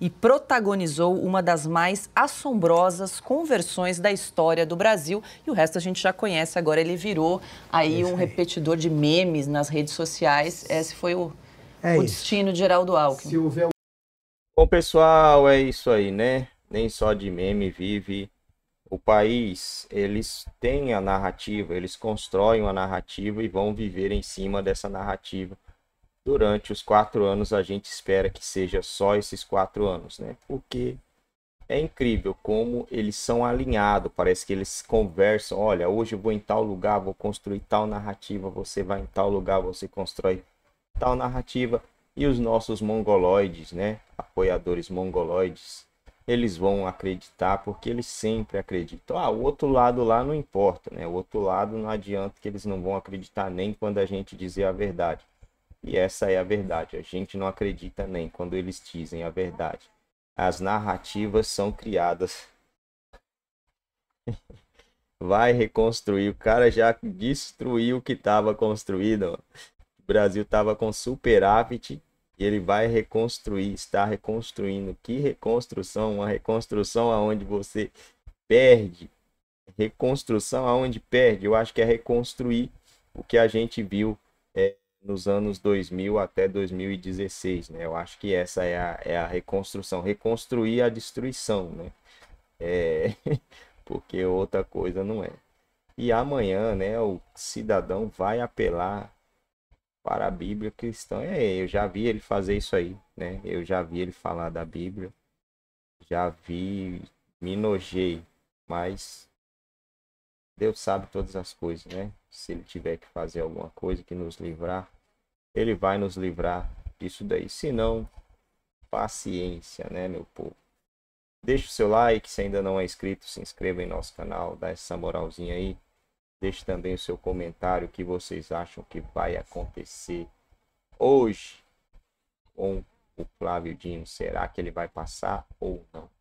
e protagonizou uma das mais assombrosas conversões da história do Brasil. E o resto a gente já conhece. Agora ele virou aí um repetidor de memes nas redes sociais. Esse foi o, é o destino de Geraldo Alckmin. Se houver... Bom, pessoal, é isso aí, né? Nem só de meme vive o país. Eles têm a narrativa, eles constroem uma narrativa e vão viver em cima dessa narrativa durante os quatro anos a gente espera que seja só esses quatro anos, né? Porque é incrível como eles são alinhados, parece que eles conversam, olha, hoje eu vou em tal lugar, vou construir tal narrativa, você vai em tal lugar, você constrói tal narrativa. E os nossos mongoloides, né? Apoiadores mongoloides, eles vão acreditar porque eles sempre acreditam. Ah, o outro lado lá não importa, né? O outro lado não adianta que eles não vão acreditar nem quando a gente dizer a verdade e essa é a verdade. A gente não acredita nem quando eles dizem a verdade. As narrativas são criadas. Vai reconstruir. O cara já destruiu o que estava construído. O Brasil estava com superávit e ele vai reconstruir, está reconstruindo. Que reconstrução? Uma reconstrução aonde você perde. Reconstrução aonde perde. Eu acho que é reconstruir o que a gente viu é, nos anos 2000 até 2016, né? Eu acho que essa é a, é a reconstrução, reconstruir a destruição, né? É... porque outra coisa não é. E amanhã, né, o cidadão vai apelar para a Bíblia cristã. É, eu já vi ele fazer isso aí, né? Eu já vi ele falar da Bíblia, já vi, me nojei, mas Deus sabe todas as coisas, né? Se ele tiver que fazer alguma coisa que nos livrar, ele vai nos livrar disso daí. Se não, paciência, né, meu povo? Deixe o seu like, se ainda não é inscrito, se inscreva em nosso canal, dá essa moralzinha aí. Deixe também o seu comentário, o que vocês acham que vai acontecer hoje com o Flávio Dino. Será que ele vai passar ou não?